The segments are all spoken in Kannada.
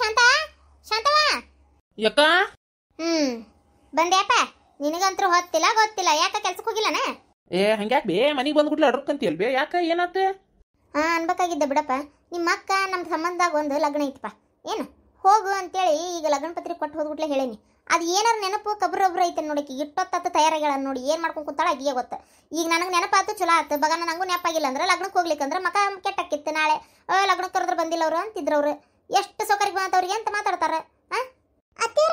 ಶಾಂತ ಶಾಂತವ ಯಾಕ ಹ್ಮ್ ಬಂದ್ಯಾಪ ನಿನಗಂತೂ ಹೊತ್ತಿಲ್ಲ ಗೊತ್ತಿಲ್ಲ ಯಾಕ ಕೆಲ್ಸಕ್ಕೆ ಹೋಗಿಲ್ಲನ ಏ ಹಂಗ್ಯಾಕ್ ಬೇ ಮನೆಗೆ ಬಂದ್ ಕೂಡಲೇ ಅಡ್ರಕ್ಕಂತೀಯಲ್ ಬೇ ಯಾಕ ಏನಾತ ಹಾ ಅನ್ಬೇಕಾಗಿದ್ದೆ ಬಿಡಪ್ಪ ನಿಮ್ಮ ಅಕ್ಕ ನಮ್ಮ ಸಂಬಂಧದಾಗ ಒಂದು ಲಗ್ನ ಐತಿಪ್ಪ ಏನು ಹೋಗು ಅಂತೇಳಿ ಈಗ ಲಗ್ನ ಪತ್ರಿಕೆ ಕೊಟ್ಟು ಹೋದ್ಬಿಟ್ಲೆ ಹೇಳೇನಿ ಅದು ಏನಾರ ನೆನಪು ಒಬ್ರು ಐತೆ ನೋಡಕ್ಕೆ ಇಟ್ಟೊತ್ತತ್ತು ತಯಾರಾಗ್ಯಾಳ ನೋಡಿ ಏನು ಮಾಡ್ಕೊಂಡು ಕುಂತಾಳ ಅದಿಗೆ ಗೊತ್ತ ಈಗ ನನಗೆ ನೆನಪಾತು ಚಲೋ ಆತು ಬಗನ ನನಗೂ ನೆನಪಾಗಿಲ್ಲ ಅಂದ್ರೆ ಲಗ್ನಕ್ಕೆ ಹೋಗ್ಲಿಕ್ಕಂದ್ರೆ ಮಕ ಕೆಟ್ಟಕ್ಕಿತ್ತು ನಾಳೆ ಲಗ್ನಕ್ಕೆ ಕರೆದ್ರೆ ಬಂದಿಲ್ಲ ಅವರು ಅಂತಿದ್ರು ಅವರು ಎಷ್ಟು ಸೊಕರಿಗೆ ಅವ್ರಿಗೆ ಅಂತ ಮಾತಾಡ್ತಾರೆ ಅತ್ತೀರ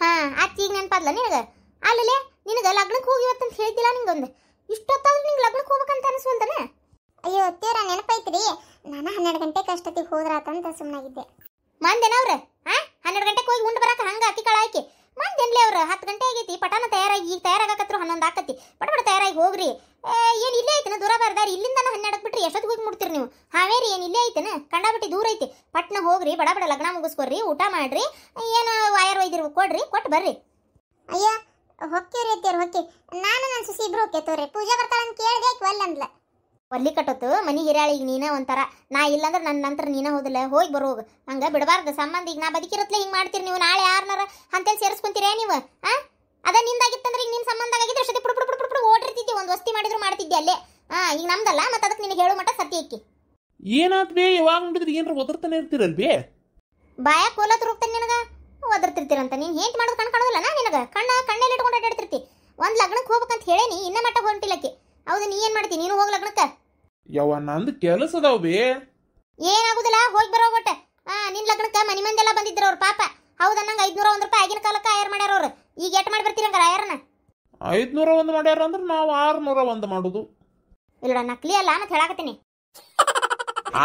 ಹಾ ಅತ್ತಿ ಈಗ ನೆನಪಾದ್ಲ ನಿನಗೆ ಅಲ್ಲಲೇ ನಿನಗೆ ಲಗ್ನಕ್ಕೆ ಹೋಗಿ ಅಂತ ಹೇಳ್ತಿಲ್ಲ ನಿಂಗೊಂದು ಇಷ್ಟೊತ್ತಾದ್ರೂ ನಿಂಗೆ ಲಗ್ನಕ್ಕೆ ಹೋಗ್ಬೇಕಂತ ಅನಿಸ್ವಲ್ದನೆ ಅಯ್ಯೋ ಅತ್ತೀರ ನೆನಪೈತ್ರಿ ನಾನು ಹನ್ನೆರಡು ಗಂಟೆಗೆ ಅಷ್ಟೊತ್ತಿಗೆ ಹೋದ್ರಾತಂತ ಸುಮ್ಮನಾಗಿದ್ದೆ ಮಂದೇನವ್ರೆ ಹಾ ಹನ್ನೆರಡು ಗಂಟೆಗೆ ಹೋಗಿ ಉಂಡು ಬರಕ್ಕೆ ಹಂಗೆ ಅಕ್ಕಿ ಕಾಳು ಹಾಕಿ ಮಂದೇನ್ಲಿ ಅವ್ರು ಹತ್ತು ಗಂಟೆ ಆಗೈತಿ ಪಟಾನ ತಯಾರಾಗಿ ಈಗ ತಯಾರಾಗಕತ್ರು ಹನ್ನೊಂದು ಆಕತಿ ಪಟ ಪಟ ತಯಾರಾಗಿ ಹೋಗ್ರಿ ಏನು ಇಲ್ಲೇ ಐತನ ದೂರ ಬರ್ದಾರಿ ಇಲ್ಲಿಂದ ಹನ್ನೆರಡಕ್ಕೆ ಬಿಟ್ರಿ ಎಷ್ಟೊತ್ ಹೋಗಿ ಮುಟ್ತೀರಿ ನೀವು ಹಾವೇರಿ ಏನು ಇಲ್ಲೇ ಐತನ ಕಂಡಾಬಿಟ್ಟು ದೂರ ಐತಿ ಪಟ್ನ ಹೋಗ್ರಿ ಬಡ ಬಡ ಲಗ್ನ ಮುಗಿಸ್ಕೊರಿ ಊಟ ಮಾಡ್ರಿ ಏನು ವಾಯರ್ ವೈದ್ಯರು ಕೊಡ್ರಿ ಕೊಟ್ಟು ಬರ್ರಿ ಅಯ್ಯ ಹೊಕ್ಕೇವ್ರಿ ಅತ್ತಿಯವ್ರು ಹೊಕ್ಕಿ ನಾನು ನನ್ನ ಸುಸಿ ಇಬ್ರು ತೋರಿ ಪೂಜಾ ಬರ್ತಾಳಂತ ಕೇಳಿದೆ ಒಲ್ಲ ಒಲ್ಲಿ ಕಟ್ಟತ್ತು ಮನಿ ಹಿರಾಳಿಗೆ ನೀನ ಒಂಥರ ನಾ ಇಲ್ಲಾಂದ್ರೆ ನನ್ನ ನಂತರ ನೀನ ಹೋದಿಲ್ಲ ಹೋಗಿ ಬರೋಗ ಹಂಗೆ ಬಿಡಬಾರ್ದು ಸಂಬಂಧ ಈಗ ನಾ ಬದುಕಿರತ್ಲೆ ಹಿಂಗೆ ಮಾಡ್ತೀರಿ ನೀವು ನಾಳೆ ಯಾರನ್ನಾರ ಅಂತೇಳಿ ಸೇರಿಸ್ಕೊಂತೀರ ನೀವು ಹಾಂ ಅದ ನಿಂದಾಗಿತ್ತಂದ್ರೆ ಈಗ ನಿನ್ನ ಸಂಬಂಧ ಆಗಿದ್ರೆ ಅಷ್ಟೇ ಪುಡು ಪುಡು ಪುಡು ಒಂದು ವಸ್ತಿ ಮಾಡಿದ್ರು ಮಾಡ್ತಿದ್ದೆ ಅಲ್ಲೇ ಹಾಂ ಈಗ ನಮ್ದಲ್ಲ ಮತ್ತೆ ಅದಕ್ಕೆ ನಿನಗೆ ಹೇಳೋ ಮಟ್ಟ ಸತ್ಯ ಇಕ್ಕಿ ಏನಾದ್ ಯಾವಾಗ ನೋಡಿದ್ರೆ ಏನಾರ ಒದರ್ತಾನೆ ಇರ್ತಿರಲ್ ಬಾಯ ಕೋಲತ್ತು ತುರುಗ್ತಾನೆ ನಿನಗ ಒದರ್ತಿರ್ತೀರಂತ ನೀನು ಹೇಂಟ್ ಮಾಡೋದು ಕಣ್ ಕಾಣೋದಿಲ್ಲ ನಾ ನಿನಗ ಕಣ್ಣ ಕಣ್ಣಲ್ಲಿ ಇಟ್ಕೊಂಡು ಅಡ್ಡಾಡ್ತಿರ್ತಿ ಒಂದು ಲಗ್ನಕ್ಕೆ ಹೋಗ್ಬೇಕಂತ ಹೇಳೇನಿ ಇನ್ನ ಮಟ್ಟ ಹೊಂಟಿಲ್ಲಕ್ಕೆ ಹೌದು ನೀ ಏನು ಮಾಡ್ತೀನಿ ನೀನು ಹೋಗಿ ಲಗ್ನಕ್ಕೆ ಯವ್ವ ನಂದು ಕೆಲಸ ಅದಾವ್ಬಿ ಏನಾಗುದಿಲ್ಲ ಹೋಗಿ ಬರೋ ಒಟ್ಟ ಆ ನಿನ್ ಲಗ್ನಕ್ಕೆ ಮನಿ ಮಂದೆಲ್ಲ ಬಂದಿದ್ರು ಅವ್ರ ಪಾಪ ಹೌದನ್ನಂಗ ಐದ್ನೂರ ಒಂದ್ ರೂಪಾಯಿ ಆಗಿನ ಕಾಲಕ್ಕೆ ಆಯರ್ ಮಾಡ್ಯಾರ ಅವ್ರು ಈಗ ಎಟ್ ಮಾಡಿ ಬರ್ತೀರಿ ಹಂಗಾರ ಆಯರ್ನ ಐದ್ನೂರ ಒಂದು ಮಾಡ್ಯಾರ ಅಂದ್ರೆ ನಾವು ಆರ್ನೂರ ಒಂದು ಮಾಡೋದು ಇಲ್ಲ ನಕ್ಲಿ ಅಲ್ಲ ಅಂತ ಹೇಳಾಕತ್ತೀನಿ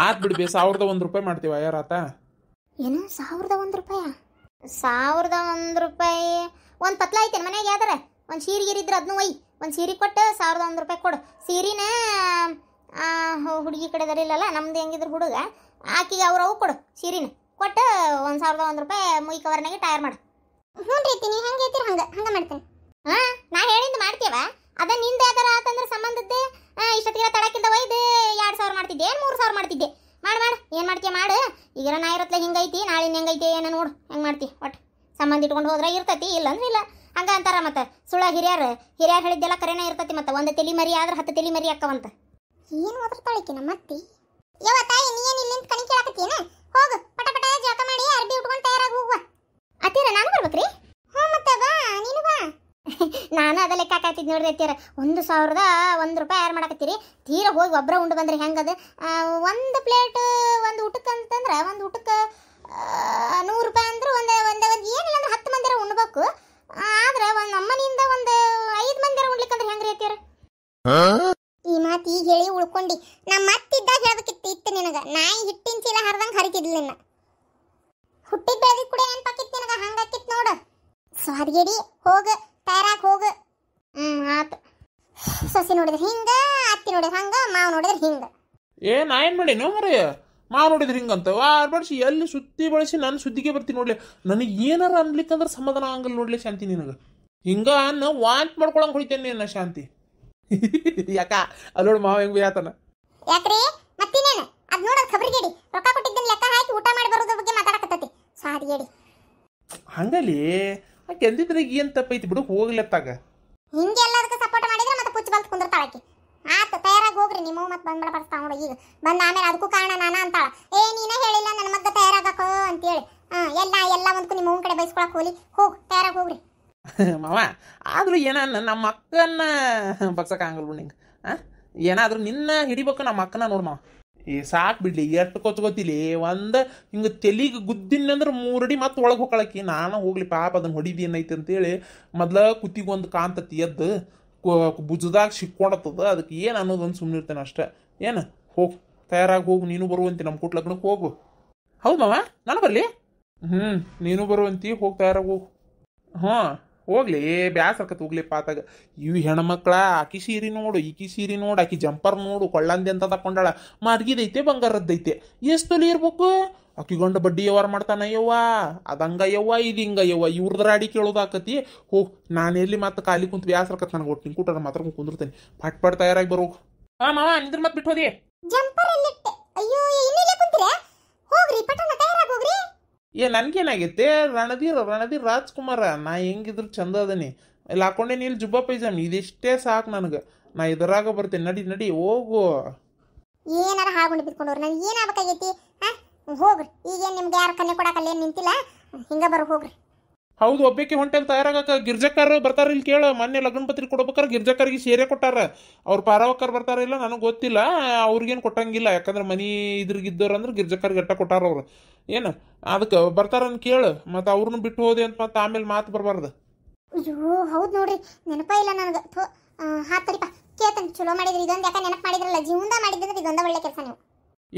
ಆತ್ ಬಿ ಸಾವಿರದ ಒಂದು ರೂಪಾಯಿ ಮಾಡ್ತೀವಿ ಆಯರ್ ಆತ ಏನು ಸಾವಿರದ ಒಂದು ರೂಪಾಯ ಸಾವಿರದ ಒಂದು ರೂಪಾಯಿ ಒಂದು ಪತ್ಲ ಐತೇನು ಮನೆಗೆ ಯಾವ್ದಾರ ಒಂದು ಸೀರೆ ಇರಿದ್ರೆ ಅದನ್ನು ಒಯ್ ಒಂದು ಸೀರೆ ಕೊಟ್ಟು ಸಾವಿರದ ಒಂದು ರೂಪಾಯಿ ಕೊಡು ಸೀರಿನ ಹುಡುಗಿ ಕಡೆದವ್ರು ಇಲ್ಲಲ್ಲ ನಮ್ದು ಹೆಂಗಿದ್ರು ಹುಡುಗ ಆಕಿಗೆ ಅವ್ರು ಅವು ಕೊಡು ಸೀರಿನ ಕೊಟ್ಟು ಒಂದು ಸಾವಿರದ ಒಂದು ರೂಪಾಯಿ ಮುಯ್ ಕವರ್ನಾಗೆ ಟೈರ್ ಮಾಡು ಹ್ಞೂ ರೀ ನೀವು ಹಂಗೆ ಹಂಗೆ ಹಂಗೆ ಮಾಡ್ತೀನಿ ಹಾಂ ನಾ ಹೇಳಿದ್ದು ಮಾಡ್ತೀವ ಅದ ನಿಂದ ಯಾವ್ದಾರ ಆತಂದ್ರೆ ಸಂಬಂಧದ್ದೆ ಇಷ್ಟೊತ್ತಿಗೆ ತಡಕ್ಕಿಂದ ಒಯ್ದು ಎರಡು ಸಾವಿರ ಮಾಡ್ತಿದ್ದೆ ಏನು ಮೂರು ಸಾವಿರ ಮಾಡ್ತಿದ್ದೆ ಮಾಡು ಮಾಡು ಏನು ಮಾಡ್ತೀಯ ಮಾಡು ಈಗ ನಾ ಇರತ್ಲೆ ಹಿಂಗೈತಿ ನಾಳೆ ಹೆಂಗೈತೆ ಏನೋ ನೋಡು ಹೆಂಗೆ ಮಾಡ್ತಿ ಒಟ್ಟು ಸಂಬಂಧ ಇಟ್ಕೊಂಡು ಹೋದ್ರೆ ಇರ್ತೈತಿ ಇಲ್ಲ ಅಂದ್ರೆ ಇಲ್ಲ ಹಂಗೆ ಅಂತಾರ ಮತ್ತೆ ಸುಳ್ಳ ಹಿರಿಯರು ಹಿರಿಯರು ಹೇಳಿದ್ದೆಲ್ಲ ಕರೆನೇ ಇರ್ತೈತಿ ಮತ್ತೆ ಒಂದು ತಲೆ ಮರಿ ಆದ್ರೆ ಹತ್ತು ತಲೆ ಮರಿ ಅಕ್ಕವಂತ ಏನು ಓದಿರ್ತಾಳಿಕಿ ನಮ್ಮ ಅತ್ತಿ ಯವ ತಾಯಿ ನೀ ಏನು ಇಲ್ಲಿಂದ ಕಣಿ ಕೇಳಾಕತ್ತೀನ ಹೋಗು ಪಟ ಪಟ ಜಳಕ ಮಾಡಿ ಅರ್ಬಿ ಉಟ್ಕೊಂಡು ತಯಾರಾಗಿ ಹೋಗುವ ಅತ್ತಿರ ನಾನು ಬರ್ಬೇಕ್ರಿ ಹ್ಞೂ ಮತ್ತೆ ಬಾ ನೀನು ಬಾ ನಾನು ಅದ ಲೆಕ್ಕ ಹಾಕಾತಿದ್ ನೋಡ್ರಿ ಅತ್ತೀರ ಒಂದು ಸಾವಿರದ ಒಂದು ರೂಪಾಯಿ ಯಾರು ಮಾಡಕತ್ತೀರಿ ತೀರ ಹೋಗಿ ಒಬ್ಬರ ಉಂಡು ಬಂದ್ರಿ ಅದು ಒಂದು ಪ್ಲೇಟ್ ಒಂದು ಊಟಕ್ಕೆ ಅಂತಂದ್ರೆ ಒಂದು ಊಟಕ್ಕೆ ನೂರು ರೂಪಾಯಿ ಅಂದ್ರೆ ಒಂದು ಒಂದು ಒಂದು ಏನಿಲ್ಲ ಅಂದ್ರೆ ಹತ್ತು ಮಂದಿರ ಉಣ್ಬೇಕು ಆದ್ರೆ ಒಂದು ನಮ್ಮನಿಂದ ಒಂದು ಐದು ಮಂದಿರ ಅಂದ್ರೆ ಹೆಂಗ್ರಿ ಅತ್ತೀರ ಈಗ ಹೇಳಿ ಉಳ್ಕೊಂಡಿ ನಾ ಮತ್ತಿದ್ದಾಗ ಹೇಳ್ಬೇಕಿತ್ತು ಇತ್ತು ನಿನಗೆ ನಾಯಿ ಹಿಟ್ಟಿನ ಚೀಲ ಹರಿದಂಗೆ ನಾ ಹುಟ್ಟಿದ ಬೆಳೆದಿ ಕೂಡ ಪಾಕಿತ್ತು ನಿನಗೆ ಹಂಗಾಕಿತ್ತು ನೋಡು ಸ್ವಾದಗೇಡಿ ಹೋಗು ತಯಾರಾಗಿ ಹೋಗು ಹ್ಞೂ ಆತು ಸೊಸಿ ನೋಡಿದ್ರೆ ಹಿಂಗೆ ಅತ್ತಿ ನೋಡಿದ್ರೆ ಹಂಗೆ ಮಾವು ನೋಡಿದ್ರೆ ಹಿಂಗೆ ಏ ನಾ ಏನು ಮಾಡಿನೋ ಮರೆಯ ಮಾವ ನೋಡಿದ್ರೆ ಹಿಂಗಂತ ಆರು ಬಳಸಿ ಎಲ್ಲಿ ಸುತ್ತಿ ಬಳಸಿ ನಾನು ಸುದ್ದಿಗೆ ಬರ್ತೀನಿ ನೋಡ್ಲಿ ನನಗೆ ಏನಾರ ಅನ್ಲಿಕ್ಕಂದ್ರೆ ಸಮಾಧಾನ ಆಗಲ್ಲ ನೋಡ್ಲಿ ಶಾಂತಿ ನಿನಗೆ ಹಿಂಗ ಅನ್ನ ವಾಂಟ್ ಮಾಡ್ಕೊಳಂಗೆ ಹೊಡಿತೇನೆ ಶಾಂತಿ ಯಾಕ ಅಲ್ಲೋಡು ಮಾವ ಹೆಂಗ್ ಬೇಯತನ ಯಾಕ್ರಿ ಮತ್ತಿನೇನು ಅದ್ ನೋಡ ಖಬರ್ಗೇಡಿ ರೊಕ್ಕ ಕೊಟ್ಟಿದ್ದನ್ ಲೆಕ್ಕ ಹಾಕಿ ಊಟ ಮಾಡಿ ಬರೋದ್ರ ಬಗ್ಗೆ ಮಾತಾಡಕತ್ತತಿ ಹೇಳಿ ಹಂಗಲಿ ಕೆಂದಿದ್ರೆ ಏನ್ ತಪ್ಪೈತಿ ಬಿಡು ಹೋಗ್ಲತ್ತಾಗ ಹಿಂಗೆ ಎಲ್ಲದಕ್ಕೆ ಸಪೋರ್ಟ್ ಮಾಡಿದ್ರೆ ಮತ್ತೆ ಪುಚ್ಚ ಬಲ್ತ್ ಕುಂದ್ರತಾಳಕ್ಕೆ ಆಕೆ ಆತ ತಯಾರಾಗಿ ಹೋಗ್ರಿ ನಿಮ್ಮ ಮತ್ತೆ ಬಂದ್ಬಿಡ ಬರ್ತಾ ನೋಡಿ ಈಗ ಬಂದ ಆಮೇಲೆ ಅದಕ್ಕೂ ಕಾರಣ ನಾನ ಅಂತಾಳ ಏ ನೀನ ಹೇಳಿಲ್ಲ ನನ್ನ ಮಗ ತಯಾರಾಗಕ ಅಂತೇಳಿ ಹಾ ಎಲ್ಲ ಎಲ್ಲ ಒಂದ್ಕು ನಿಮ್ಮ ಕಡೆ ಬೈಸ್ಕೊಳಕ್ ಹೋಲಿ ಹೋಗ್ ತಯಾರಾಗಿ ಹೋಗ್ರಿ ಮಾವ ಆದರೂ ಏನ ನಮ್ಮ ಅಕ್ಕನ್ನ ಬಗ್ಸಕ್ಕಾಗಲ್ವ ನಿಂಗೆ ಹಾಂ ಏನಾದರೂ ನಿನ್ನ ಹಿಡಿಬೇಕು ನಮ್ಮ ಅಕ್ಕನ ನೋಡು ಏ ಸಾಕು ಬಿಡ್ಲಿ ಎಷ್ಟು ಕೊತ್ಕೋತಿಲಿ ಒಂದು ಹಿಂಗೆ ತೆಲಿಗೆ ಗುದ್ದಿನಂದ್ರೆ ಮೂರಡಿ ಮತ್ತೆ ಒಳಗೆ ಹೋಗ್ಕೊಳಕಿ ನಾನು ಹೋಗ್ಲಿ ಪಾಪ ಅದನ್ನು ಹೊಡಿದಿ ಏನೈತೆ ಅಂತೇಳಿ ಮೊದ್ಲ ಕುತ್ತಿಗೊಂದು ಕಾಂತತಿ ಎದ್ದು ಬುಜದಾಗ ಸಿಕ್ಕೊಂಡತ್ತದ ಅದಕ್ಕೆ ಏನು ಅನ್ನೋದೊಂದು ಸುಮ್ಮನೆ ಇರ್ತೇನೆ ಅಷ್ಟೇ ಏನು ಹೋಗ್ ತಯಾರಾಗಿ ಹೋಗು ನೀನು ಬರುವಂತಿ ನಮ್ಮ ಕೂಟ್ ಲಗ್ನಕ್ಕೆ ಹೋಗು ಹೌದು ಮಾವ ನಾನು ಬರ್ಲಿ ಹ್ಞೂ ನೀನು ಬರುವಂತಿ ಹೋಗಿ ತಯಾರಾಗಿ ಹೋಗು ಹಾಂ ಹೋಗ್ಲಿ ಬ್ಯಾಸರ್ಕತ್ ಹೋಗ್ಲಿ ಪಾತಾಗ ಇವು ಹೆಣ್ಮಕ್ಳ ಆಕಿ ಸೀರೆ ನೋಡು ಈಕಿ ಸೀರೆ ನೋಡು ಆಕಿ ಜಂಪರ್ ನೋಡು ಕೊಳ್ಳಂದಿ ಅಂತ ತಕೊಂಡಾಳ ಮಾರ್ಗಿದೈತೆ ಬಂಗಾರದ್ದೈತೆ ಎಷ್ಟು ತೊಲಿ ಇರ್ಬೇಕು ಆಕಿ ಗಂಡ ಬಡ್ಡಿ ವ್ಯವಹಾರ ಮಾಡ್ತಾನ ಯವ್ವ ಅದಂಗ ಯವ್ವ ಇದು ಹಿಂಗ ಯವ್ವ ಇವ್ರದ್ರ ಅಡಿ ಕೇಳೋದಾಕತಿ ಹೋ ನಾನು ಎಲ್ಲಿ ಮತ್ತೆ ಖಾಲಿ ಕುಂತು ಬ್ಯಾಸರ್ಕತ್ ನನಗೆ ಒಟ್ಟು ನಿಂಕೂಟಾರ ಮಾತ್ರ ಕುಂದಿರ್ತೇನೆ ಪಟ್ ಪಟ್ ತಯಾರಾಗಿ ಬರೋ ಹಾ ಮಾವ ನಿಂದ್ರ ಮತ್ತೆ ಬಿಟ್ಟು ಹೋದಿ ಜಂಪ ಏ ನನಗೇನಾಗೈತೆ ರಣಧೀರ್ ರಣಧೀರ್ ರಾಜ್ಕುಮಾರ ನಾ ಹೆಂಗಿದ್ರು ಚಂದ ಅದನಿ ಇಲ್ಲಿ ಹಾಕೊಂಡೇನಿ ಇಲ್ಲಿ ಜುಬ್ಬಾ ಪೈಜಾಮ್ ಇದಿಷ್ಟೇ ಸಾಕು ನನಗೆ ನಾ ಇದರಾಗ ಬರ್ತೇನೆ ನಡಿ ನಡಿ ಹೋಗು ಏನಾರ ಹಾಕೊಂಡು ಬಿದ್ಕೊಂಡವ್ರು ನನಗೆ ಏನಾಗಬೇಕಾಗೈತಿ ಹೋಗ್ರಿ ಈಗೇನು ನಿಮ್ಗೆ ಯಾರು ಕನ್ನೆ ಕೊಡಕಲ್ಲ ಏನು ನಿಂತಿಲ್ಲ ಹಿಂಗ ಬರ ಹೋಗ್ರಿ ಹೌದು ಒಬ್ಬಕ್ಕೆ ಹೊಂಟೆಲ್ ತಯಾರಾಗಕ ಗಿರ್ಜಕ್ಕಾರ ಬರ್ತಾರ ಇಲ್ಲಿ ಕೇಳ ಮೊನ್ನೆ ಲಗ್ನ ಪತ್ರಿಕೆ ಕೊಡ್ಬೇಕಾರ ಗಿರ್ಜಕ್ಕಾರಿಗೆ ಸೇರೆ ಕೊಟ್ಟಾರ ಅವ್ರು ಪಾರಾವಕ್ಕರ್ ಬರ್ತಾರ ಇಲ್ಲ ನನಗೆ ಗೊತ್ತಿಲ್ಲ ಅವ್ರಿಗೇನು ಕೊಟ್ಟಂಗಿಲ್ಲ ಯಾಕಂದ್ರೆ ಮನಿ ಇದ್ರಿಗಿದ್ದವ್ರು ಅಂದ್ರೆ ಗಿರ್ಜಕ್ಕರ್ ಗಟ್ಟ ಕೊಟ್ಟಾರ ಅವ್ರು ಏನು ಅದಕ್ಕೆ ಬರ್ತಾರನ್ ಕೇಳು ಮತ್ತು ಅವ್ರನ್ನ ಬಿಟ್ಟು ಹೋದೆ ಅಂತ ಮತ್ತೆ ಆಮೇಲೆ ಮಾತು ಬರಬಾರ್ದು ಅಯ್ಯೋ ಹೌದು ನೋಡ್ರಿ ನೆನಪ ಇಲ್ಲ ನನಗೆ ಚಲೋ ಮಾಡಿದ್ರಿ ಇದೊಂದು ಯಾಕೆ ಮಾಡಿದ್ರಲ್ಲ ಜೀವನ ಮಾಡಿದ್ರೆ ಒಳ್ಳೆ ಕೆಲಸ ನೀವು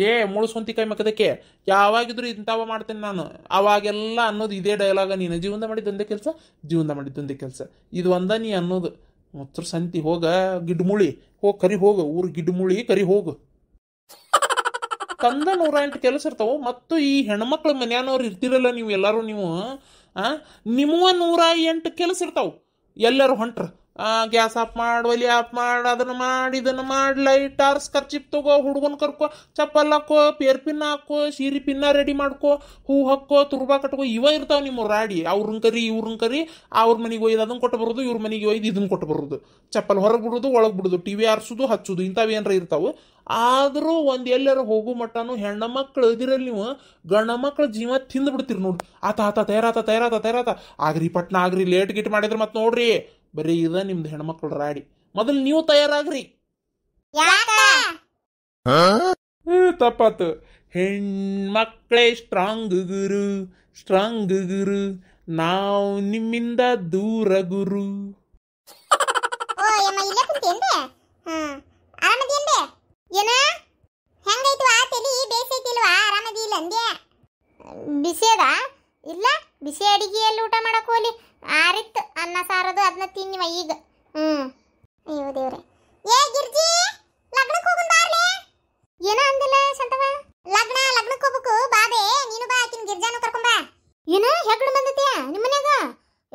ಏ ಮುಳು ಸೊಂತಿ ಕೈ ಮಕ್ಕದಕ್ಕೆ ಯಾವಾಗಿದ್ರು ಇಂಥವ ಮಾಡ್ತೇನೆ ನಾನು ಅವಾಗೆಲ್ಲ ಅನ್ನೋದು ಇದೇ ಡೈಲಾಗ ನೀನು ಜೀವನ ಮಾಡಿದ್ದೊಂದೇ ಕೆಲಸ ಜೀವನ ಮಾಡಿದ್ದೊಂದೇ ಕೆಲಸ ಇದು ಒಂದ ನೀ ಅನ್ನೋದು ಮೊತ್ತರು ಸಂತಿ ಹೋಗ ಗಿಡ್ಮುಳಿ ಹೋಗಿ ಕರಿ ಹೋಗು ಊರು ಗಿಡ್ಮುಳಿ ಕರಿ ಹೋಗು ಕಂದ ನೂರ ಎಂಟು ಕೆಲಸ ಇರ್ತಾವ ಮತ್ತು ಈ ಹೆಣ್ಮಕ್ಳು ಮನ್ಯಾನವ್ರು ಇರ್ತಿರಲ್ಲ ನೀವು ಎಲ್ಲರೂ ನೀವು ಆ ನಿಮ್ಮವ ನೂರ ಎಂಟು ಕೆಲಸ ಇರ್ತಾವ ಎಲ್ಲರೂ ಹೊಂಟ್ರ ಗ್ಯಾಸ್ ಆಫ್ ಮಾಡ್ ಒಲಿ ಆಫ್ ಮಾಡ್ ಅದನ್ನ ಮಾಡಿ ಇದನ್ನ ಮಾಡ್ ಲೈಟ್ ಆರ್ಸ್ ಖರ್ಚಿಪ್ ತಗೋ ಹುಡುಗನ್ ಕರ್ಕೊ ಚಪ್ಪಲ್ ಹಾಕೋ ಪೇರ್ ಪಿನ್ ಹಾಕೋ ಸೀರೆ ಪಿನ್ನ ರೆಡಿ ಮಾಡ್ಕೋ ಹೂ ಹಾಕೋ ತುರ್ಬಾ ಕಟ್ಕೋ ಇವ ಇರ್ತಾವ ನಿಮ್ಮ ರಾಡಿ ಅವ್ರನ್ ಕರಿ ಇವ್ರನ್ ಕರಿ ಅವ್ರ ಮನೆಗೆ ಒಯ್ದು ಅದನ್ನು ಕೊಟ್ಟು ಬರೋದು ಇವ್ರ ಮನೆಗೆ ಒಯ್ದು ಇದನ್ನು ಕೊಟ್ಟು ಬರೋದು ಚಪ್ಪಲ್ ಹೊರಗೆ ಬಿಡುದು ಒಳಗೆ ಬಿಡುದು ಟಿವಿ ಆರ್ಸುದು ಹಚ್ಚುದು ಹಚ್ಚೋದು ಇಂಥವು ಏನಾರ ಇರ್ತಾವ ಆದರೂ ಒಂದ್ ಎಲ್ಲರೂ ಹೋಗು ಮಟ್ಟನು ಹೆಣ್ಣ ಮಕ್ಳು ಇದ್ರಲ್ಲಿ ನೀವು ಗಂಡ ಮಕ್ಳ ಜೀವ ತಿಂದು ನೋಡ್ರಿ ನೋಡಿ ಆತ ಆತ ತಯಾರಾತ ತಯಾರಾತ ತಯಾರಾತ ಆಗ್ರಿ ಪಟ್ನ ಆಗ್ರಿ ಲೇಟ್ ಗಿಟ್ ಮಾಡಿದ್ರೆ ಮತ್ತೆ ನೋಡ್ರಿ ಬರೀ ಇದ ನಿಮ್ದು ಹೆಣ್ಮಕ್ಳು ರಾಡಿ ಮೊದಲು ನೀವು ತಯಾರಾಗ್ರಿ ತಪ್ಪಾತು ಹೆಣ್ಮಕ್ಳೇ ಸ್ಟ್ರಾಂಗ್ ಗುರು ಸ್ಟ್ರಾಂಗ್ ಗುರು ನಾವು ನಿಮ್ಮಿಂದ ದೂರ ಗುರು ಬಿಸಿ ಅದ ಇಲ್ಲ ಬಿಸಿ ಅಡಿಗೆಯಲ್ಲಿ ಊಟ ಮಾಡಕ್ಕೆ ಹೋಗ್ಲಿ ಆರಿತ್ತು ಅನ್ನ ಸಾರದು ಅದನ್ನ ತಿನ್ನಿವ ಈಗ ಹ್ಮ್ ಅಯ್ಯೋ ದೇವ್ರೆ ಏ ಗಿರ್ಜಿ ಲಗ್ನಕ್ಕೆ ಹೋಗು ಬಾರ್ಲೆ ಏನ ಅಂದಿಲ್ಲ ಸಂತವ ಲಗ್ನ ಲಗ್ನಕ್ಕೆ ಹೋಗ್ಬೇಕು ಬಾಬೆ ನೀನು ಬಾ ಆಕಿನ ಗಿರ್ಜಾನು ಕರ್ಕೊಂಡ್ ಬಾ ಏನ ಹೆಗ್ಣ ಬಂದತ್ಯಾ ನಿಮ್ಮ ಮನ್ಯಾಗ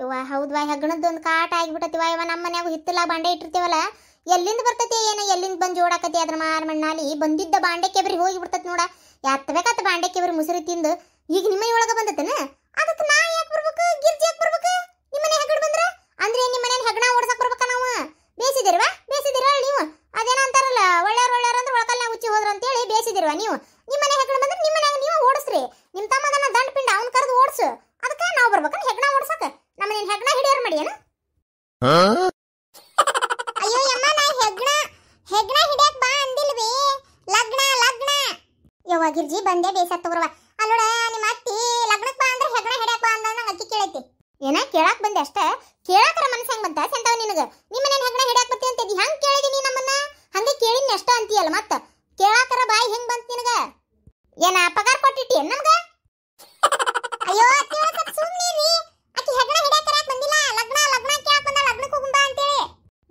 ಇವ ಹೌದ್ವಾ ಹೆಗ್ಗಣದ ಒಂದು ಕಾಟ ಆಗಿಬಿಟ್ಟತಿವ ಇವ ನಮ್ಮ ಮನ್ಯಾಗ ಹಿತ್ತಲ ಬಾಂಡೆ ಇಟ್ಟಿರ್ತೀವಲ್ಲ ಎಲ್ಲಿಂದ ಬರ್ತತಿ ಏನ ಎಲ್ಲಿಂದ ಬಂದು ಜೋಡಾಕತಿ ಅದ್ರ ಮಾರ ಮಣ್ಣಾಲಿ ಬಂದಿದ್ದ ಬಾಂಡೆ ಕೆಬ್ರಿ ಹೋಗಿ ಬಿಡ್ತತಿ ನೋಡ ಯಾತ್ ಬೇಕಾತ ಬಾಂಡೆ ಕೆಬ್ರಿ ಮುಸುರಿ ತಿಂದು ಈಗ ನಿಮ್ಮ ಒಳಗೆ ಬಂದತನ ಅದಕ್ಕೆ ನಾ ಯಾಕೆ ಬರ್ಬೇಕು ಗಿರ್ಜಿ ಯಾಕೆ ಬರ್ಬೇಕು ನಿಮ್ಮನೆ ಹೆಗಡ ಬಂದ್ರ ಅಂದ್ರೆ ನಿಮ್ಮ ಮನೆ ಹೆಗಣ ಓಡಿಸಕ್ ಬರ್ಬೇಕ ನಾವು ಬೇಸಿದಿರ್ವಾ ಬೇಸಿದಿರ ನೀವು ಅದೇನ ಅಂತಾರಲ್ಲ ಒಳ್ಳೆಯವ್ರು ಒಳ್ಳೆಯವ್ರು ಅಂದ್ರೆ ಒಳಕಲ್ನ ಉಚ್ಚಿ ಹೋದ್ರ ಅಂತೇಳಿ ಬೇಸಿದಿರ್ವಾ ನೀವು ನಿಮ್ಮನೆ ಹೆಗಡ ಬಂದ್ರೆ ನಿಮ್ಮನೆ ನೀವು ಓಡಿಸ್ರಿ ನಿಮ್ಮ ತಮ್ಮದನ್ನ ದಂಡ ಪಿಂಡ ಅವ್ನ ಕರೆದು ಓಡಿಸು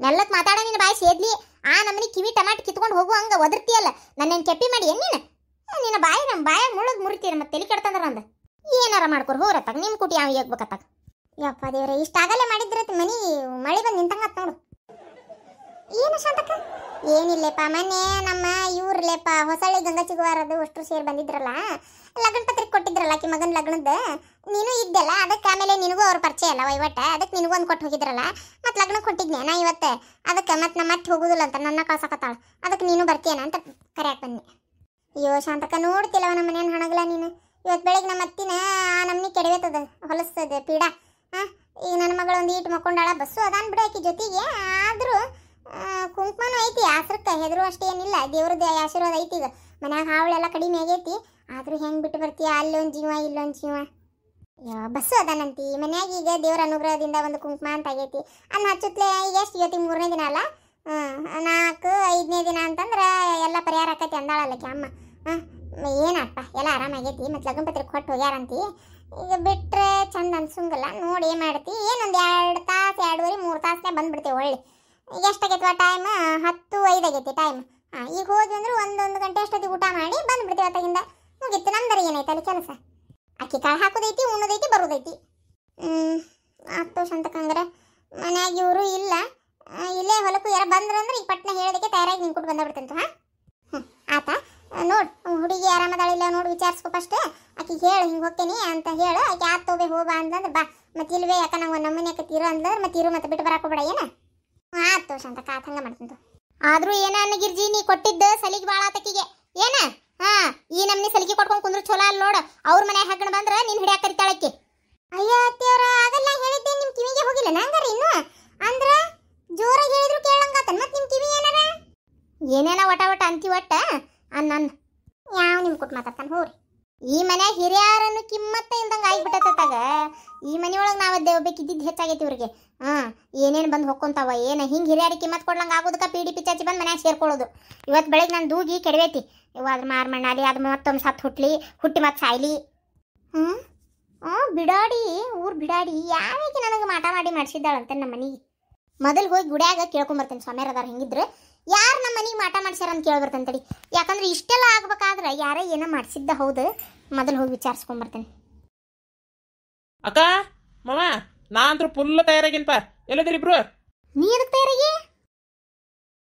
ಮೆಲ್ಲಕ್ ಮಾತಾಡ ನಿನ್ನ ಬಾಯಿ ಸೇದ್ಲಿ ಆ ನಮನಿ ಕಿವಿ ಟಮಾಟ ಕಿತ್ಕೊಂಡು ಹೋಗು ಹಂಗ ಒದರ್ತಿಯಲ್ಲ ನನ್ನೇನು ಕೆಪ್ಪಿ ಮಾಡಿ ಏನು ನೀನು ನಿನ್ನ ಬಾಯಿ ನಮ್ಮ ಬಾಯಾಗ ಮುಳುಗ್ ಮುರಿತೀರ ಮತ್ತೆ ತಲೆ ಕೆಡ್ತಂದ್ರೆ ಅಂದ ಏನಾರ ಮಾಡ್ಕೊರ್ ಹೋರತ್ತಾಗ ನಿಮ್ಮ ಕುಟಿ ಯಾವ ಏಗ್ಬೇಕತ್ತಾಗ ಯಪ್ಪ ದೇವ್ರೆ ಇಷ್ಟಾಗಲೇ ಮಾಡಿದ್ರೆ ಮನಿ ಮಳೆ ಬಂದು ನಿಂತಂಗ ನೋಡು ಏನು ಶಾಂತಕ್ಕ ಏನಿಲ್ಲಪ್ಪ ಮೊನ್ನೆ ನಮ್ಮ ಇವ್ರಲ್ಲೇಪ್ಪ ಹೊಸಳ್ಳಿ ಗಂಗಾ ಚಿಗುವಾರದು ಅಷ್ಟು ಸೇರಿ ಬಂದಿದ್ರಲ್ಲ ಲಗ್ನ ಪತ್ರಿಕೆ ಕೊಟ್ಟಿದ್ರಲ್ಲ ಆಕಿ ಮಗನ ಲಗ್ನದ ನೀನು ಇದ್ದೆಲ್ಲ ಅದಕ್ಕೆ ಆಮೇಲೆ ನಿನಗೂ ಅವ್ರ ಪರಿಚಯ ಅಲ್ಲ ವೈವಾಟ ಅದಕ್ಕೆ ನಿನಗೂ ಒಂದು ಕೊಟ್ಟು ಹೋಗಿದ್ರಲ್ಲ ಮತ್ತು ಲಗ್ನ ಕೊಟ್ಟಿದ್ನೆ ನಾ ಇವತ್ತೆ ಅದಕ್ಕೆ ಮತ್ತು ನಮ್ಮ ಮತ್ತೆ ಹೋಗೋದಿಲ್ಲ ಅಂತ ನನ್ನ ಕಳ್ಸಕತ್ತಾಳ ಅದಕ್ಕೆ ನೀನು ಬರ್ತೀಯನ ಅಂತ ಕರೆಯಕ್ಕೆ ಬನ್ನಿ ಅಯ್ಯೋ ಶಾಂತಕ ನೋಡ್ತಿಲ್ಲವ ನಮ್ಮ ಮನೇನ ಹಣಗಲ್ಲ ನೀನು ಇವತ್ತು ಬೆಳಗ್ಗೆ ನಮ್ಮ ಅತ್ತಿನ ಆ ನಮ್ಮನಿ ಕೆಡವೇತದ ಹೊಲಸ್ತದೆ ಪೀಡಾ ಹಾಂ ಈಗ ನನ್ನ ಮಗಳು ಒಂದು ಈಟು ಮಕ್ಕೊಂಡಾಳ ಬಸ್ಸು ಅದಾನ್ ಬಿಡು ಆಕಿ ಜೊತೆಗೆ ಆದರೂ ಕುಂಕುಮನೂ ಐತಿ ಆಸ್ರಕ್ಕೆ ಹೆದರು ಅಷ್ಟೇನಿಲ್ಲ ದೇವ್ರದ್ದು ಆಶೀರ್ವಾದ ಐತಿ ಈಗ ಮನ್ಯಾಗ ಹಾವಳೆಲ್ಲ ಕಡಿಮೆ ಆಗೈತಿ ಆದರೂ ಹೆಂಗೆ ಬಿಟ್ಟು ಬರ್ತೀಯ ಅಲ್ಲೊಂದು ಜೀವ ಇಲ್ಲೊಂದು ಜೀವ ಬಸ್ ಅದಾನಂತಿ ಮನ್ಯಾಗ ಈಗ ದೇವ್ರ ಅನುಗ್ರಹದಿಂದ ಒಂದು ಕುಂಕುಮ ಅಂತ ಆಗೈತಿ ಅನ್ನ ಹಚ್ಚುತ್ತಲೇ ಈಗ ಎಷ್ಟು ಇವತ್ತಿ ಮೂರನೇ ದಿನ ಅಲ್ಲ ನಾಲ್ಕು ಐದನೇ ದಿನ ಅಂತಂದ್ರೆ ಎಲ್ಲ ಪರಿಹಾರ ಆಕೈತಿ ಅಂದಾಳಲ್ಲ ಅಮ್ಮ ಹಾಂ ಏನಪ್ಪ ಎಲ್ಲ ಆರಾಮಾಗೈತಿ ಮತ್ತು ಲಗ್ನ ಕೊಟ್ಟು ಹೋಗ್ಯಾರಂತಿ ಈಗ ಬಿಟ್ಟರೆ ಚಂದ ಅನ್ಸಂಗಲ್ಲ ನೋಡಿ ಏನು ಮಾಡ್ತಿ ಏನೊಂದು ಎರಡು ತಾಸು ಎರಡೂವರೆ ಮೂರು ತಾಸನ್ನೇ ಬಂದುಬಿಡ್ತೇವೆ ಒಳ್ಳೆ ಎಷ್ಟಾಗೈತಿ ಟೈಮ್ ಹತ್ತು ಐದು ಆಗೈತಿ ಟೈಮ್ ಹಾಂ ಈಗ ಹೋದ್ವಿ ಅಂದ್ರೆ ಒಂದೊಂದು ಗಂಟೆ ಅಷ್ಟೊತ್ತಿಗೆ ಊಟ ಮಾಡಿ ಬಂದ್ಬಿಡ್ತೀವಿ ಅತ್ತಾಗಿಂದ ಮುಗಿತ್ತು ನಮ್ದರ ಏನೈತೆ ಅಲ್ಲಿ ಕೆಲಸ ಅಕ್ಕಿ ಕಾಳು ಹಾಕೋದೈತಿ ಉಣ್ಣೋದೈತಿ ಬರೋದೈತಿ ಹತ್ತು ಅಂತಕಂದ್ರೆ ಮನೆಯಾಗ ಇವರು ಇಲ್ಲ ಇಲ್ಲೇ ಹೊಲಕ್ಕೂ ಯಾರು ಅಂದ್ರೆ ಈಗ ಪಟ್ನ ಹೇಳೋದಕ್ಕೆ ತಯಾರಾಗಿ ನೀನು ಕೊಟ್ಟು ಬಂದಾಬಿಡ್ತಂತು ಹಾಂ ಹ್ಞೂ ಆತ ನೋಡು ಹುಡುಗಿ ಆರಾಮದಾಳಿಲ್ಲ ನೋಡಿ ವಿಚಾರಿಸ್ಕೊ ಫಸ್ಟ್ ಆಕಿಗೆ ಹೇಳು ಹಿಂಗೆ ಹೋಗ್ತೇನೆ ಅಂತ ಹೇಳು ಆಕೆ ಆತ ಹೋಗ ಅಂತಂದ್ರೆ ಬಾ ಮತ್ತೆ ಇಲ್ವೇ ಯಾಕೆ ನಂಗೆ ಒಂದು ನಮ್ಮನೆ ಯಾಕೆ ತೀರೋ ಅಂದ್ರೆ ಮತ್ತೆ ಇರು ಮತ್ತೆ ಬಿಟ್ಟು ಬರಾಕೋಬೇಡ ಏನ ಹಾಂ ತೋಷ ಅಂತ ಕಾತ್ ಹಂಗ ಮಾಡ್ತಂತು ಆದ್ರೂ ಏನ ಅನ್ನಗಿರ್ಜಿ ನೀ ಕೊಟ್ಟಿದ್ದ ಸಲಿಗೆ ಭಾಳ ಆತಕಿಗೆ ಏನ ಹಾ ಈ ನಮ್ನಿ ಸಲಿಗೆ ಕೊಟ್ಕೊಂಡು ಕುಂದ್ರು ಚೊಲೋ ಅಲ್ಲ ನೋಡು ಅವ್ರ ಮನೆ ಹಗಣ ಬಂದ್ರ ನೀನ್ ಹಿಡಿಯಾಕ ಕರಿತಾಳಕ್ಕೆ ಅಯ್ಯೋ ಅತ್ತಿಯವ್ರ ಆಗಲ್ಲ ಹೇಳಿದ್ದೆ ನಿಮ್ ಕಿವಿಗೆ ಹೋಗಿಲ್ಲ ನಂಗಾರ ಇನ್ನು ಅಂದ್ರ ಜೋರಾಗಿ ಹೇಳಿದ್ರು ಕೇಳಂಗಾತ ಮತ್ ನಿಮ್ ಕಿವಿ ಏನಾರ ಏನೇನ ವಟ ವಟ ಅಂತಿ ಒಟ್ಟ ಅನ್ನ ಯಾವ ನಿಮ್ ಕೊಟ್ಟು ಮಾತಾಡ್ತಾನೆ ಹೋರಿ ಈ ಮನೆ ಹಿರಿಯರನ್ನು ಕಿಮ್ಮತ್ತ ಇಲ್ದಂಗೆ ಆಗ್ಬಿಟ್ಟತ್ತಾಗ ಈ ಮನೆಯೊಳಗೆ ನಾವು ದೇವ್ ಬೇಕಿದ್ದಿದ್ದು ಹೆಚ್ಚಾಗೈತಿ ಇವ್ರಿಗೆ ಹಾಂ ಏನೇನು ಬಂದು ಹೊಕ್ಕೊಂತಾವ ಏನು ಹಿಂಗೆ ಹಿರಿಯರಿಗೆ ಕಿಮ್ಮತ್ ಕೊಡ್ಲಂಗೆ ಆಗೋದಕ್ಕೆ ಪಿ ಡಿ ಚಾಚಿ ಬಂದು ಮನ್ಯಾಗ ಸೇರ್ಕೊಳ್ಳೋದು ಇವತ್ತು ಬೆಳಗ್ಗೆ ನಾನು ದೂಗಿ ಕೆಡವೈತಿ ಇವು ಅದ್ರ ಮಾರು ಮಣ್ಣಾಲಿ ಅದು ಮತ್ತೊಂದು ಸತ್ತು ಹುಟ್ಲಿ ಹುಟ್ಟಿ ಮತ್ತೆ ಸಾಯ್ಲಿ ಹ್ಞೂ ಹ್ಞೂ ಬಿಡಾಡಿ ಊರು ಬಿಡಾಡಿ ಯಾವಾಗ ನನಗೆ ಮಾಟ ಮಾಡಿ ಮಾಡಿಸಿದ್ದಾಳಂತೆ ನಮ್ಮ ಮನೆಗೆ ಮೊದಲು ಹೋಗಿ ಗುಡಿಯಾಗ ಕೇಳ್ಕೊಂಬರ್ತೇನೆ ಸ್ವಾಮಿಯರ್ ಅದಾರ ಹೆಂಗಿದ್ರೆ ಯಾರು ನಮ್ಮ ಮನೆಗೆ ಮಾಟ ಮಾಡ್ಸ್ಯಾರ ಅಂತ ಕೇಳ್ಬರ್ತಂತಡಿ ಯಾಕಂದ್ರೆ ಇಷ್ಟೆಲ್ಲ ಆಗ್ಬೇಕಾದ್ರೆ ಯಾರೇ ಏನೋ ಮಾಡಿಸಿದ್ದ ಹೌದು ಮೊದಲು ಹೋಗಿ ವಿಚಾರಿಸ್ಕೊಂಬರ್ತೇನೆ ಅಕ್ಕ ಮಾವ ನಾ ಅಂದ್ರೆ ಫುಲ್ ತಯಾರಾಗಿನ್ಪ ಎಲ್ಲದಿರಿಬ್ರು ನೀ ಅದಕ್ಕೆ ತಯಾರಾಗಿ